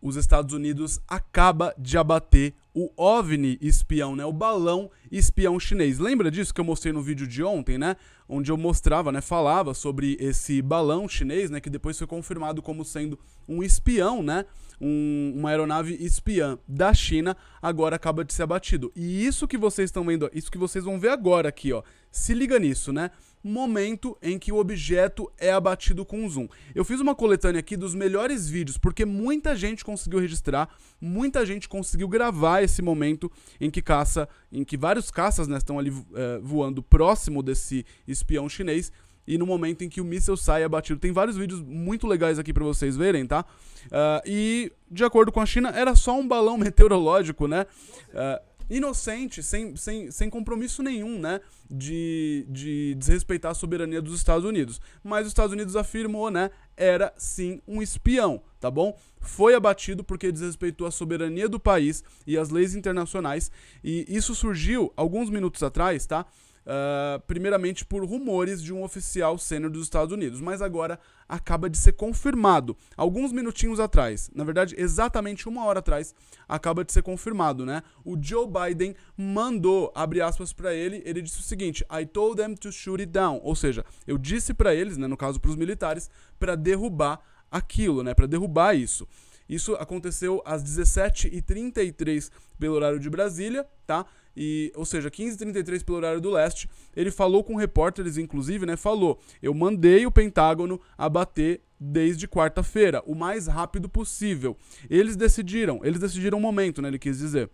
os Estados Unidos acaba de abater o OVNI espião, né? O balão espião chinês. Lembra disso que eu mostrei no vídeo de ontem, né? Onde eu mostrava, né? Falava sobre esse balão chinês, né? Que depois foi confirmado como sendo um espião, né? Um, uma aeronave espiã da China agora acaba de ser abatido. E isso que vocês estão vendo, isso que vocês vão ver agora aqui, ó. Se liga nisso, né? Momento em que o objeto é abatido com zoom. Eu fiz uma coletânea aqui dos melhores vídeos, porque muita gente conseguiu registrar, muita gente conseguiu gravar esse momento em que caça, em que vários caças né, estão ali eh, voando próximo desse espião chinês e no momento em que o míssil sai abatido. Tem vários vídeos muito legais aqui para vocês verem, tá? Uh, e, de acordo com a China, era só um balão meteorológico, né? Uh, inocente, sem, sem, sem compromisso nenhum, né? De, de desrespeitar a soberania dos Estados Unidos. Mas os Estados Unidos afirmou, né? era sim um espião, tá bom? Foi abatido porque desrespeitou a soberania do país e as leis internacionais, e isso surgiu alguns minutos atrás, tá? Ah, primeiramente por rumores de um oficial sênior dos Estados Unidos, mas agora acaba de ser confirmado. Alguns minutinhos atrás, na verdade, exatamente uma hora atrás, acaba de ser confirmado, né? O Joe Biden mandou, abre aspas para ele, ele disse o seguinte: I told them to shoot it down, ou seja, eu disse para eles, né, no caso para os militares, para derrubar aquilo, né, para derrubar isso. Isso aconteceu às 17h33 pelo horário de Brasília, tá? e, ou seja, 15h33 pelo horário do leste, ele falou com repórteres, inclusive, né? Falou: eu mandei o Pentágono abater desde quarta-feira, o mais rápido possível. Eles decidiram, eles decidiram o um momento, né? Ele quis dizer.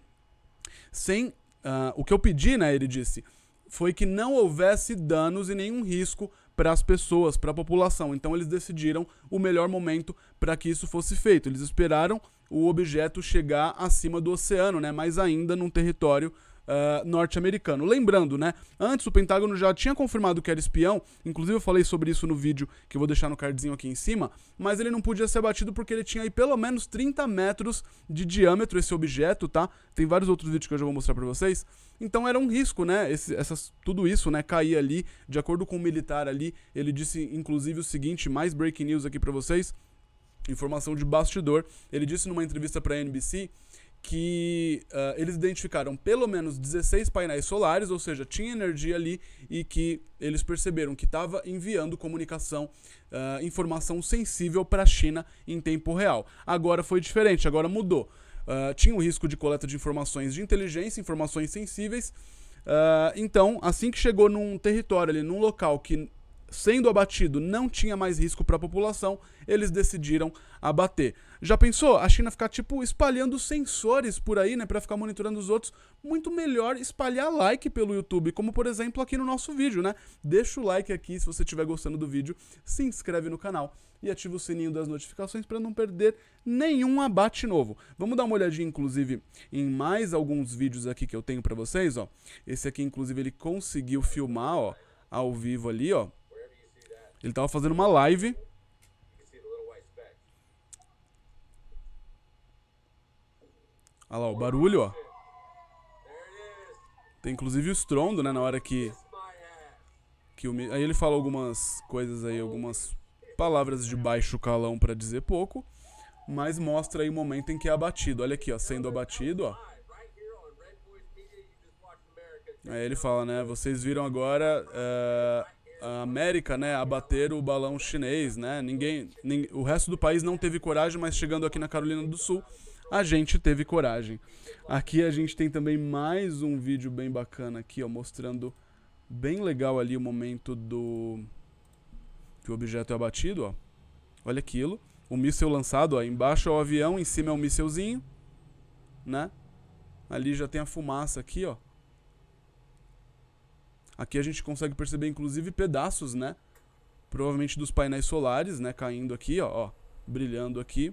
Sem. Uh, o que eu pedi, né? Ele disse, foi que não houvesse danos e nenhum risco para as pessoas, para a população. Então eles decidiram o melhor momento para que isso fosse feito. Eles esperaram o objeto chegar acima do oceano, né? Mas ainda num território uh, norte-americano. Lembrando, né? Antes o Pentágono já tinha confirmado que era espião, inclusive eu falei sobre isso no vídeo que eu vou deixar no cardzinho aqui em cima, mas ele não podia ser abatido porque ele tinha aí pelo menos 30 metros de diâmetro esse objeto, tá? Tem vários outros vídeos que eu já vou mostrar pra vocês. Então era um risco, né? Esse, essas, tudo isso, né? Cair ali, de acordo com o militar ali, ele disse inclusive o seguinte, mais breaking news aqui para vocês informação de bastidor. Ele disse numa entrevista para a NBC que uh, eles identificaram pelo menos 16 painéis solares, ou seja, tinha energia ali e que eles perceberam que estava enviando comunicação, uh, informação sensível para a China em tempo real. Agora foi diferente, agora mudou. Uh, tinha o risco de coleta de informações de inteligência, informações sensíveis. então, assim que chegou num território ali, num local que sendo abatido, não tinha mais risco para a população, eles decidiram abater. Já pensou? A China ficar tipo espalhando sensores por aí, né, para ficar monitorando os outros, muito melhor espalhar like pelo YouTube, como por exemplo aqui no nosso vídeo, né? Deixa o like aqui se você estiver gostando do vídeo, se inscreve no canal e ativa o sininho das notificações para não perder nenhum abate novo. Vamos dar uma olhadinha inclusive em mais alguns vídeos aqui que eu tenho para vocês, ó. Esse aqui inclusive ele conseguiu filmar, ó, ao vivo ali, ó ele tava fazendo uma live. Olha lá, o barulho, ó. Tem inclusive o estrondo, né, na hora que... que o, aí ele fala algumas coisas aí, algumas palavras de baixo calão para dizer pouco, mas mostra aí o momento em que é abatido. Olha aqui, ó, sendo abatido, ó. Aí ele fala, né, vocês viram agora... Uh, a América, né, abater o balão chinês, né? Ninguém, ninguém, o resto do país não teve coragem, mas chegando aqui na Carolina do Sul, a gente teve coragem. Aqui a gente tem também mais um vídeo bem bacana aqui, ó, mostrando bem legal ali o momento do que o objeto é abatido, ó. Olha aquilo, o míssil lançado, ó, embaixo é o avião, em cima é o míssilzinho, mísselzinho, né? Ali já tem a fumaça aqui, ó. Aqui a gente consegue perceber, inclusive, pedaços, né? Provavelmente dos painéis solares, né? Caindo aqui, ó, ó brilhando aqui.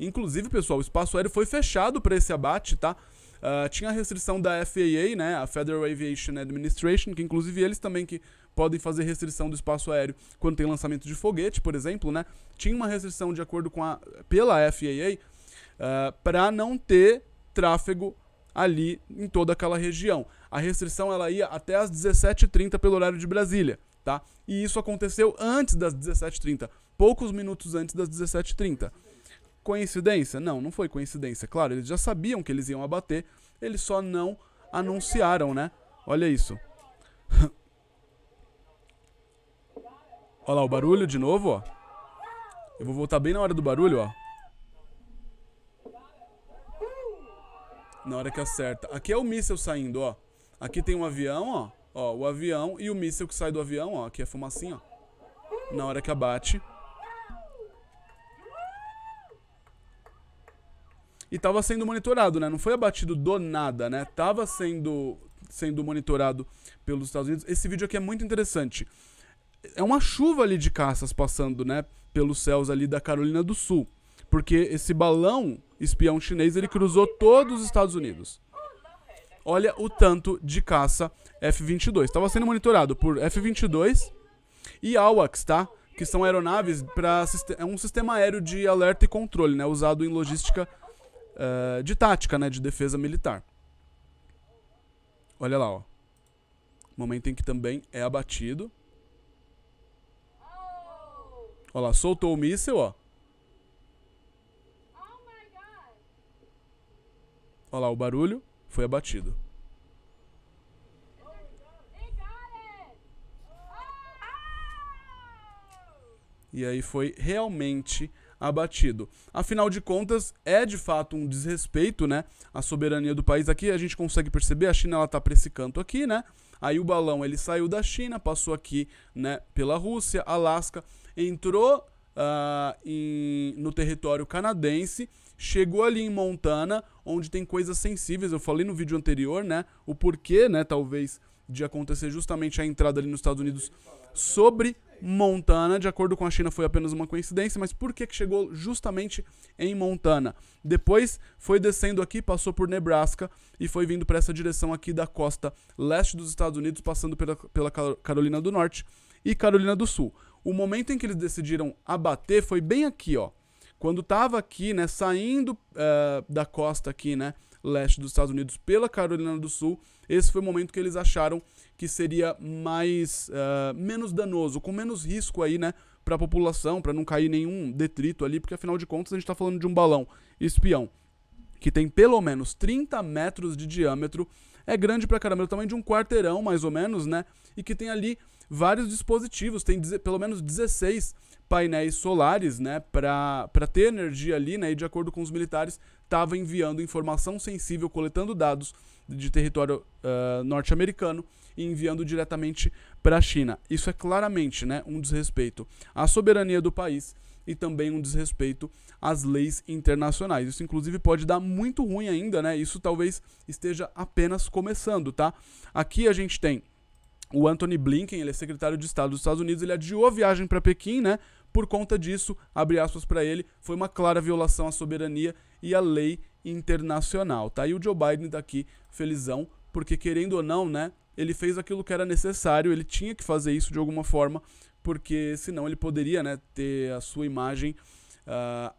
Inclusive, pessoal, o espaço aéreo foi fechado para esse abate, tá? Uh, tinha a restrição da FAA, né, a Federal Aviation Administration, que inclusive eles também que podem fazer restrição do espaço aéreo quando tem lançamento de foguete, por exemplo, né? Tinha uma restrição de acordo com a pela FAA uh, ah, para não ter tráfego ali em toda aquela região. A restrição ela ia até as 17h30 pelo horário de Brasília, tá? E isso aconteceu antes das 17h30, poucos minutos antes das 17h30. Coincidência? Não, não foi coincidência. Claro, eles já sabiam que eles iam abater, eles só não anunciaram, né? Olha isso. Olha lá o barulho de novo, ó. Eu vou voltar bem na hora do barulho, ó. na hora que acerta. Aqui é o míssel saindo, ó. Aqui tem um avião, ó. Ó, o avião e o míssel que sai do avião, ó. Aqui é fumacinha, ó. Na hora que abate. E tava sendo monitorado, né? Não foi abatido do nada, né? Tava sendo, sendo monitorado pelos Estados Unidos. Esse vídeo aqui é muito interessante. É uma chuva ali de caças passando, né? Pelos céus ali da Carolina do Sul. Porque esse balão espião chinês, ele cruzou todos os Estados Unidos. Olha o tanto de caça F-22. Estava sendo monitorado por F-22 e AWACS, tá? Que são aeronaves para é um sistema aéreo de alerta e controle, né? Usado em logística uh, de tática, né? De defesa militar. Olha lá, ó. Momento em que também é abatido. Olha lá, soltou o míssil, ó. Olha lá o barulho, foi abatido. E aí foi realmente abatido. Afinal de contas, é de fato um desrespeito, né? A soberania do país aqui, a gente consegue perceber, a China ela tá para esse canto aqui, né? Aí o balão ele saiu da China, passou aqui, né, pela Rússia, Alasca, entrou uh, em, no território canadense chegou ali em Montana, onde tem coisas sensíveis. Eu falei no vídeo anterior, né? O porquê, né, talvez, de acontecer justamente a entrada ali nos Estados Unidos sobre Montana. De acordo com a China, foi apenas uma coincidência, mas por que, que chegou justamente em Montana? Depois foi descendo aqui, passou por Nebraska e foi vindo para essa direção aqui da costa leste dos Estados Unidos, passando pela, pela Carolina do Norte e Carolina do Sul. O momento em que eles decidiram abater foi bem aqui, ó. Quando estava aqui, né, saindo uh, da costa aqui, né, leste dos Estados Unidos pela Carolina do Sul, esse foi o momento que eles acharam que seria mais uh, menos danoso, com menos risco aí, né, para a população, para não cair nenhum detrito ali, porque afinal de contas a gente está falando de um balão espião que tem pelo menos 30 metros de diâmetro, é grande pra caramba, é o tamanho de um quarteirão, mais ou menos, né? E que tem ali vários dispositivos, tem pelo menos 16 painéis solares, né? Pra, pra ter energia ali, né? E de acordo com os militares, estava enviando informação sensível, coletando dados de território uh, norte-americano e enviando diretamente para a China. Isso é claramente né, um desrespeito à soberania do país e também um desrespeito às leis internacionais. Isso, inclusive, pode dar muito ruim ainda, né? Isso talvez esteja apenas começando, tá? Aqui a gente tem o Anthony Blinken, ele é secretário de Estado dos Estados Unidos, ele adiou a viagem para Pequim, né? Por conta disso, abre aspas para ele, foi uma clara violação à soberania e à lei internacional, tá? E o Joe Biden daqui tá felizão, porque querendo ou não, né, ele fez aquilo que era necessário, ele tinha que fazer isso de alguma forma porque senão ele poderia né, ter a sua imagem uh,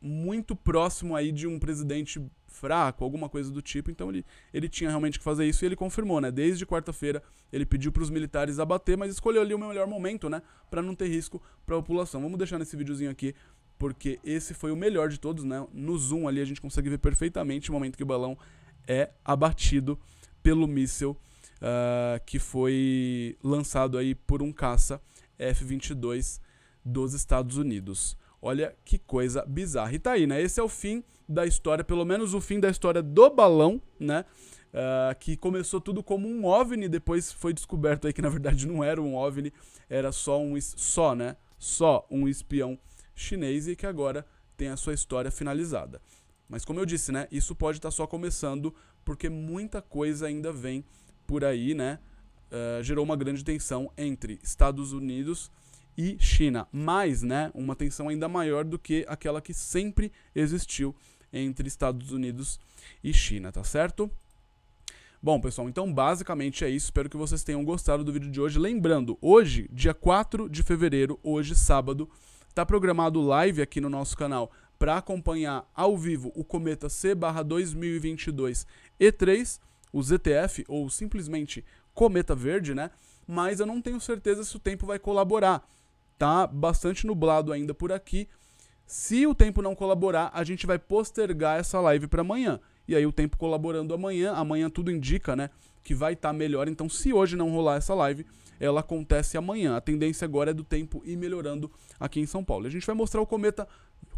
muito próximo aí de um presidente fraco, alguma coisa do tipo. Então ele, ele tinha realmente que fazer isso e ele confirmou, né? Desde quarta-feira ele pediu para os militares abater, mas escolheu ali o melhor momento, né? Para não ter risco para a população. Vamos deixar nesse videozinho aqui, porque esse foi o melhor de todos, né? No zoom ali a gente consegue ver perfeitamente o momento que o balão é abatido pelo míssil uh, que foi lançado aí por um caça F-22 dos Estados Unidos. Olha que coisa bizarra. E tá aí, né? Esse é o fim da história, pelo menos o fim da história do balão, né? Uh, que começou tudo como um OVNI, depois foi descoberto aí que na verdade não era um OVNI, era só um só, né? Só um espião chinês e que agora tem a sua história finalizada. Mas como eu disse, né, isso pode estar tá só começando, porque muita coisa ainda vem por aí, né? uh, gerou uma grande tensão entre Estados Unidos e China, mais, né, uma tensão ainda maior do que aquela que sempre existiu entre Estados Unidos e China, tá certo? Bom, pessoal, então basicamente é isso. Espero que vocês tenham gostado do vídeo de hoje. Lembrando, hoje, dia 4 de fevereiro, hoje, sábado, está programado live aqui no nosso canal para acompanhar ao vivo o Cometa C/2022 E3, o ZTF ou simplesmente cometa verde, né? Mas eu não tenho certeza se o tempo vai colaborar. Tá bastante nublado ainda por aqui. Se o tempo não colaborar, a gente vai postergar essa live para amanhã. E aí o tempo colaborando amanhã, amanhã tudo indica, né, que vai estar tá melhor. Então, se hoje não rolar essa live, ela acontece amanhã. A tendência agora é do tempo ir melhorando aqui em São Paulo. A gente vai mostrar o cometa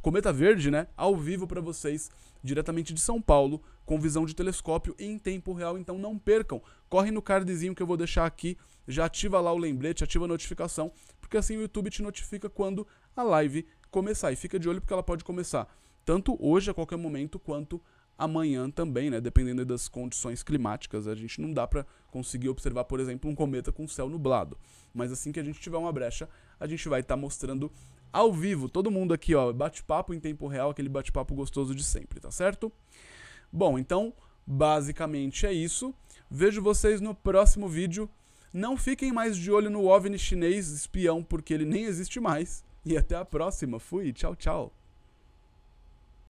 Cometa Verde, né? Ao vivo para vocês, diretamente de São Paulo, com visão de telescópio em tempo real, então não percam. Corre no cardzinho que eu vou deixar aqui, já ativa lá o lembrete, ativa a notificação, porque assim o YouTube te notifica quando a live começar. E fica de olho porque ela pode começar tanto hoje a qualquer momento quanto amanhã também, né? Dependendo das condições climáticas, a gente não dá para conseguir observar, por exemplo, um cometa com céu nublado. Mas assim que a gente tiver uma brecha, a gente vai estar tá mostrando ao vivo, todo mundo aqui, ó, bate-papo em tempo real, aquele bate-papo gostoso de sempre, tá certo? Bom, então, basicamente é isso. Vejo vocês no próximo vídeo. Não fiquem mais de olho no OVNI chinês espião, porque ele nem existe mais. E até a próxima. Fui, tchau, tchau.